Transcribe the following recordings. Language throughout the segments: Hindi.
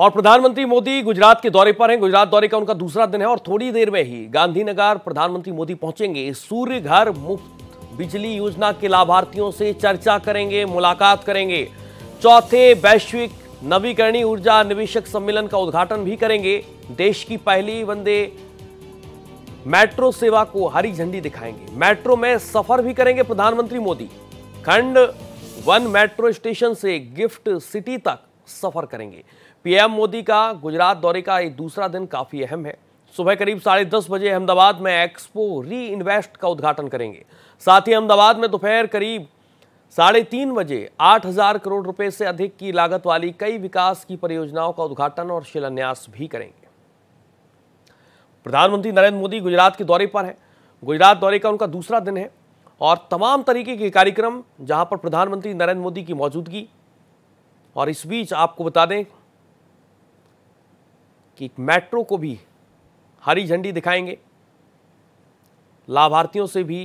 और प्रधानमंत्री मोदी गुजरात के दौरे पर हैं गुजरात दौरे का उनका दूसरा दिन है और थोड़ी देर में ही गांधीनगर प्रधानमंत्री मोदी पहुंचेंगे सूर्य घर मुफ्त बिजली योजना के लाभार्थियों से चर्चा करेंगे मुलाकात करेंगे चौथे वैश्विक नवीकरणीय ऊर्जा निवेशक सम्मेलन का उद्घाटन भी करेंगे देश की पहली वंदे मेट्रो सेवा को हरी झंडी दिखाएंगे मेट्रो में सफर भी करेंगे प्रधानमंत्री मोदी खंड वन मेट्रो स्टेशन से गिफ्ट सिटी तक सफर करेंगे पीएम मोदी का गुजरात दौरे का ये दूसरा दिन काफ़ी अहम है सुबह करीब साढ़े दस बजे अहमदाबाद में एक्सपो री इन्वेस्ट का उद्घाटन करेंगे साथ ही अहमदाबाद में दोपहर करीब साढ़े तीन बजे आठ हजार करोड़ रुपए से अधिक की लागत वाली कई विकास की परियोजनाओं का उद्घाटन और शिलान्यास भी करेंगे प्रधानमंत्री नरेंद्र मोदी गुजरात के दौरे पर हैं गुजरात दौरे का उनका दूसरा दिन है और तमाम तरीके के कार्यक्रम जहां पर प्रधानमंत्री नरेंद्र मोदी की मौजूदगी और इस बीच आपको बता दें कि मेट्रो को भी हरी झंडी दिखाएंगे लाभार्थियों से भी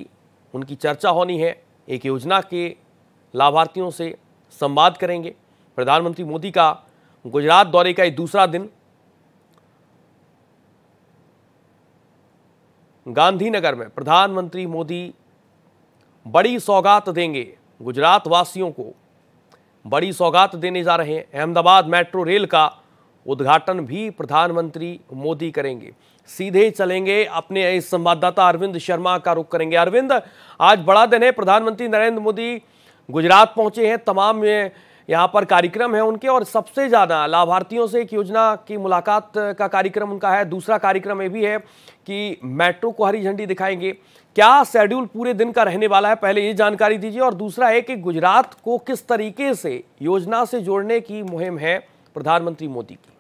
उनकी चर्चा होनी है एक योजना के लाभार्थियों से संवाद करेंगे प्रधानमंत्री मोदी का गुजरात दौरे का एक दूसरा दिन गांधीनगर में प्रधानमंत्री मोदी बड़ी सौगात देंगे गुजरात वासियों को बड़ी सौगात देने जा रहे हैं अहमदाबाद मेट्रो रेल का उद्घाटन भी प्रधानमंत्री मोदी करेंगे सीधे चलेंगे अपने इस संवाददाता अरविंद शर्मा का रुख करेंगे अरविंद आज बड़ा दिन है प्रधानमंत्री नरेंद्र मोदी गुजरात पहुंचे हैं तमाम यहाँ पर कार्यक्रम है उनके और सबसे ज़्यादा लाभार्थियों से एक योजना की मुलाकात का कार्यक्रम उनका है दूसरा कार्यक्रम ये भी है कि मेट्रो को हरी झंडी दिखाएंगे क्या शेड्यूल पूरे दिन का रहने वाला है पहले ये जानकारी दीजिए और दूसरा है कि गुजरात को किस तरीके से योजना से जोड़ने की मुहिम है प्रधानमंत्री मोदी की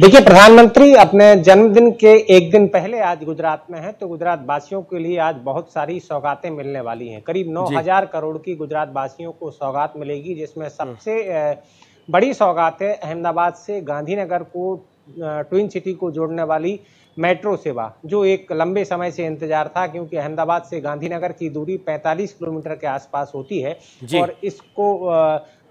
देखिए प्रधानमंत्री अपने जन्मदिन के एक दिन पहले आज गुजरात में हैं तो गुजरात वासियों के लिए आज बहुत सारी सौगातें मिलने वाली हैं करीब 9000 करोड़ की गुजरात वासियों को सौगात मिलेगी जिसमें हम्म। सबसे बड़ी सौगात है अहमदाबाद से गांधीनगर को ट्विन सिटी को जोड़ने वाली मेट्रो सेवा जो एक लंबे समय से इंतजार था क्योंकि अहमदाबाद से गांधीनगर की दूरी 45 किलोमीटर के आसपास होती है और इसको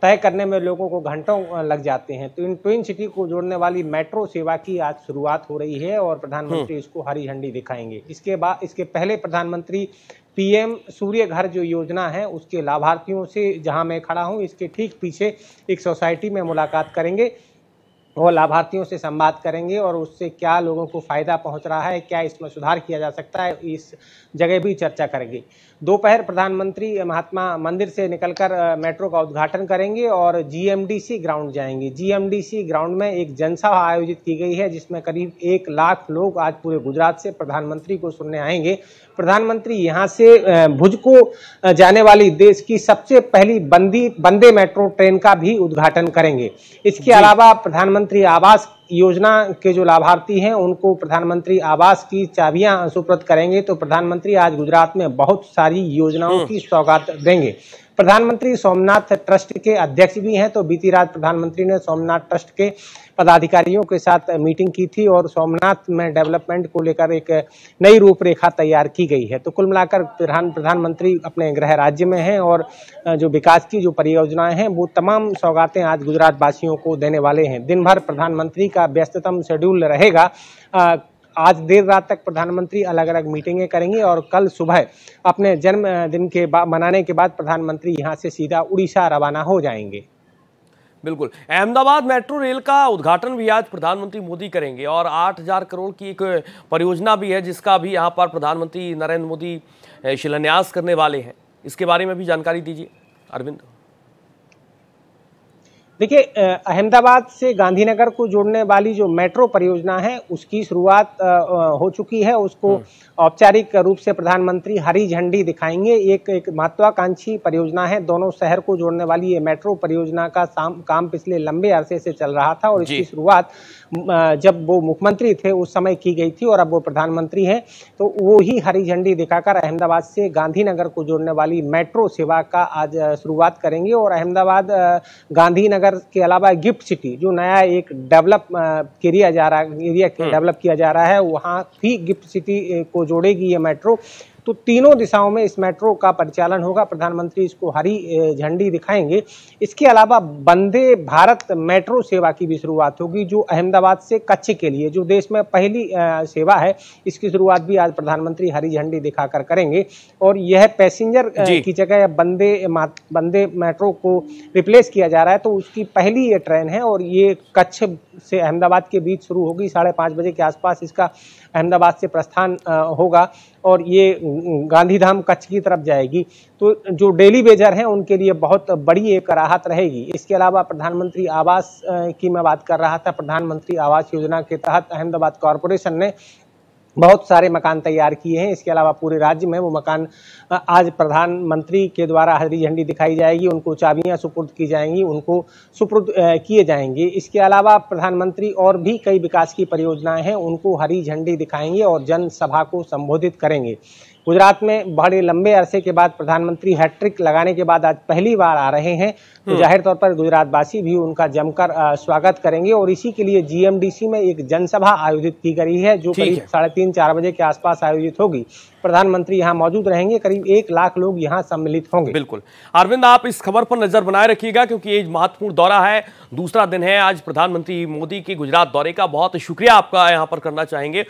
तय करने में लोगों को घंटों लग जाते हैं तो इन ट्विन सिटी को जोड़ने वाली मेट्रो सेवा की आज शुरुआत हो रही है और प्रधानमंत्री हम्म। इसको हरी झंडी दिखाएंगे इसके बाद इसके पहले प्रधानमंत्री पीएम सूर्य घर जो योजना है उसके लाभार्थियों से जहां मैं खड़ा हूं इसके ठीक पीछे एक सोसाइटी में मुलाकात करेंगे वो लाभार्थियों से संवाद करेंगे और उससे क्या लोगों को फ़ायदा पहुंच रहा है क्या इसमें सुधार किया जा सकता है इस जगह भी चर्चा करेंगे दोपहर प्रधानमंत्री महात्मा मंदिर से निकलकर मेट्रो का उद्घाटन करेंगे और जीएमडीसी ग्राउंड जाएंगे जीएमडीसी ग्राउंड में एक जनसभा आयोजित की गई है जिसमें करीब एक लाख लोग आज पूरे गुजरात से प्रधानमंत्री को सुनने आएंगे प्रधानमंत्री यहाँ से भुज को जाने वाली देश की सबसे पहली बंदी बंदे मेट्रो ट्रेन का भी उद्घाटन करेंगे इसके अलावा प्रधानमंत्री प्रधानमंत्री आवास योजना के जो लाभार्थी हैं उनको प्रधानमंत्री आवास की चाबियां सुप्रत करेंगे तो प्रधानमंत्री आज गुजरात में बहुत सारी योजनाओं हम्म। की सौगात देंगे प्रधानमंत्री सोमनाथ ट्रस्ट के अध्यक्ष भी हैं तो बीती रात प्रधानमंत्री ने सोमनाथ ट्रस्ट के पदाधिकारियों के साथ मीटिंग की थी और सोमनाथ में डेवलपमेंट को लेकर एक नई रूपरेखा तैयार की गई है तो कुल मिलाकर प्रधान प्रधानमंत्री अपने गृह राज्य में हैं और जो विकास की जो परियोजनाएं हैं वो तमाम सौगातें आज गुजरात वासियों को देने वाले हैं दिन भर प्रधानमंत्री का व्यस्ततम शेड्यूल रहेगा आज देर रात तक प्रधानमंत्री अलग अलग मीटिंगें करेंगे और कल सुबह अपने जन्मदिन के मनाने के बाद प्रधानमंत्री यहाँ से सीधा उड़ीसा रवाना हो जाएंगे बिल्कुल अहमदाबाद मेट्रो रेल का उद्घाटन भी आज प्रधानमंत्री मोदी करेंगे और 8000 करोड़ की एक परियोजना भी है जिसका भी यहाँ पर प्रधानमंत्री नरेंद्र मोदी शिलान्यास करने वाले हैं इसके बारे में भी जानकारी दीजिए अरविंद देखिए अहमदाबाद से गांधीनगर को जोड़ने वाली जो मेट्रो परियोजना है उसकी शुरुआत हो चुकी है उसको हम्म। औपचारिक रूप से प्रधानमंत्री हरी झंडी दिखाएंगे एक एक महत्वाकांक्षी परियोजना है दोनों शहर को जोड़ने वाली ये मेट्रो परियोजना का काम पिछले लंबे अरसे से चल रहा था और इसकी शुरुआत जब वो मुख्यमंत्री थे उस समय की गई थी और अब वो प्रधानमंत्री हैं तो वो ही हरी झंडी दिखाकर अहमदाबाद से गांधीनगर को जोड़ने वाली मेट्रो सेवा का आज शुरुआत करेंगे और अहमदाबाद गांधीनगर शहर के अलावा गिफ्ट सिटी जो नया एक डेवलप किया जा रहा एरिया डेवलप हम्म। किया जा रहा है वहाँ भी गिफ्ट सिटी को जोड़ेगी ये मेट्रो तो तीनों दिशाओं में इस मेट्रो का परिचालन होगा प्रधानमंत्री इसको हरी झंडी दिखाएंगे इसके अलावा वंदे भारत मेट्रो सेवा की भी शुरुआत होगी जो अहमदाबाद से कच्छ के लिए जो देश में पहली सेवा है इसकी शुरुआत भी आज प्रधानमंत्री हरी झंडी दिखाकर करेंगे और यह पैसेंजर की जगह वंदे वंदे मेट्रो को रिप्लेस किया जा रहा है तो उसकी पहली ये ट्रेन है और ये कच्छ से अहमदाबाद के बीच शुरू होगी साढ़े पाँच बजे के आसपास इसका अहमदाबाद से प्रस्थान होगा और ये गांधीधाम कच्छ की तरफ जाएगी तो जो डेली वेजर हैं उनके लिए बहुत बड़ी एक राहत रहेगी इसके अलावा प्रधानमंत्री आवास की मैं बात कर रहा था प्रधानमंत्री आवास योजना के तहत अहमदाबाद कॉरपोरेशन ने बहुत सारे मकान तैयार किए हैं इसके अलावा पूरे राज्य में वो मकान आज प्रधानमंत्री के द्वारा हरी झंडी दिखाई जाएगी उनको चाबियां सुपुर्द की जाएंगी उनको सुपुर्द किए जाएंगे इसके अलावा प्रधानमंत्री और भी कई विकास की परियोजनाएं हैं उनको हरी झंडी दिखाएंगे और जनसभा को संबोधित करेंगे गुजरात में बड़े लंबे अरसे के बाद प्रधानमंत्री हैट्रिक लगाने के बाद आज पहली बार आ रहे हैं तो हम्म। जाहिर तौर पर गुजरातवासी भी उनका जमकर स्वागत करेंगे और इसी के लिए जीएमडीसी में एक जनसभा आयोजित की गई है जो करीब साढ़े तीन चार बजे के आसपास आयोजित होगी प्रधानमंत्री यहाँ मौजूद रहेंगे करीब एक लाख लोग यहाँ सम्मिलित होंगे बिल्कुल अरविंद आप इस खबर पर नजर बनाए रखिएगा क्योंकि ये महत्वपूर्ण दौरा है दूसरा दिन है आज प्रधानमंत्री मोदी के गुजरात दौरे का बहुत शुक्रिया आपका यहाँ पर करना चाहेंगे